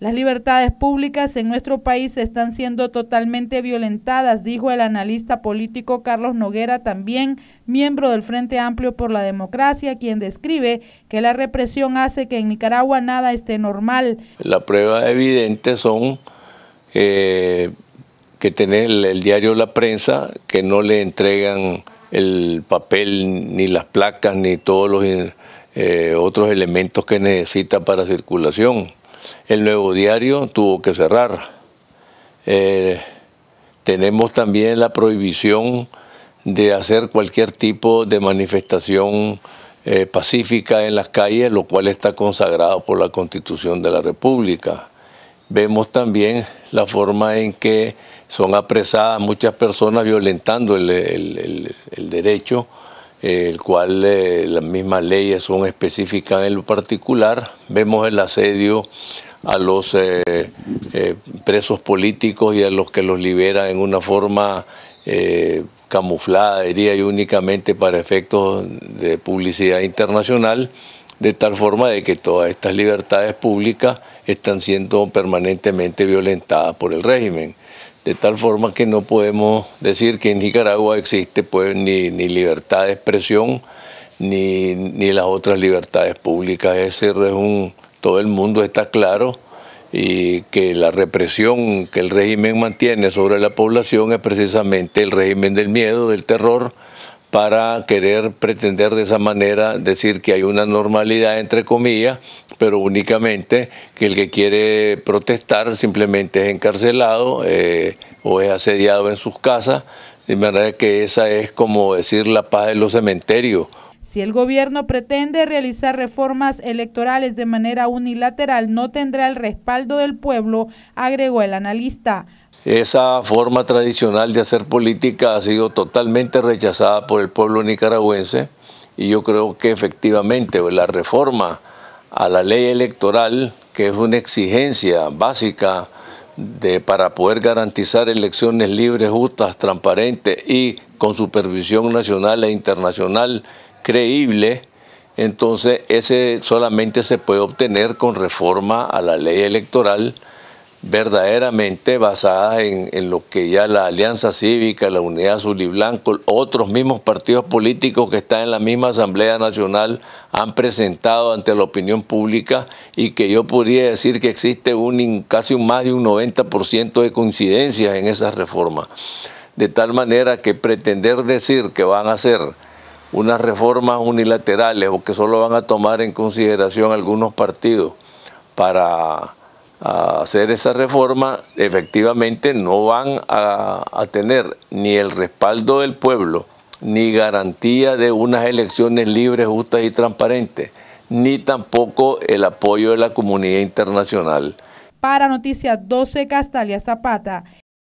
Las libertades públicas en nuestro país están siendo totalmente violentadas, dijo el analista político Carlos Noguera, también miembro del Frente Amplio por la Democracia, quien describe que la represión hace que en Nicaragua nada esté normal. La prueba evidente son eh, que tener el, diario La Prensa, que no le entregan el papel, ni las placas, ni todos los eh, otros elementos que necesita para circulación el nuevo diario tuvo que cerrar. Eh, tenemos también la prohibición de hacer cualquier tipo de manifestación eh, pacífica en las calles, lo cual está consagrado por la Constitución de la República. Vemos también la forma en que son apresadas muchas personas violentando el derecho el cual eh, las mismas leyes son específicas en lo particular. Vemos el asedio a los eh, eh, presos políticos y a los que los liberan en una forma camuflada, diría yo, únicamente para efectos de publicidad internacional, de tal forma de que todas estas libertades públicas están siendo permanentemente violentadas por el régimen de tal forma que no podemos decir que en Nicaragua existe pues ni, libertad de expresión ni, ni, las otras libertades públicas. Ese es un, todo el mundo está claro y que la represión que el régimen mantiene sobre la población es precisamente el régimen del miedo, del terror, para querer pretender de esa manera decir que hay una normalidad, entre comillas, pero únicamente que el que quiere protestar simplemente es encarcelado eh, o es asediado en sus casas, de manera que esa es como decir la paz de los cementerios. Si el gobierno pretende realizar reformas electorales de manera unilateral, no tendrá el respaldo del pueblo, agregó el analista. Esa forma tradicional de hacer política ha sido totalmente rechazada por el pueblo nicaragüense y yo creo que efectivamente pues, la reforma a la ley electoral, que es una exigencia básica para poder garantizar elecciones libres, justas, transparentes y con supervisión nacional e internacional creíble, entonces ese solamente se puede obtener con reforma a la ley electoral verdaderamente basadas en, lo que ya la Alianza Cívica, la Unidad Azul y Blanco, otros mismos partidos políticos que están en la misma Asamblea Nacional han presentado ante la opinión pública y que yo podría decir que existe un, casi un, más de un 90% de coincidencias en esas reformas. De tal manera que pretender decir que van a ser unas reformas unilaterales o que solo van a tomar en consideración algunos partidos para a hacer esa reforma, efectivamente no van a, a tener ni el respaldo del pueblo, ni garantía de unas elecciones libres, justas y transparentes, ni tampoco el apoyo de la comunidad internacional. Para Noticias 12, Castalia Zapata.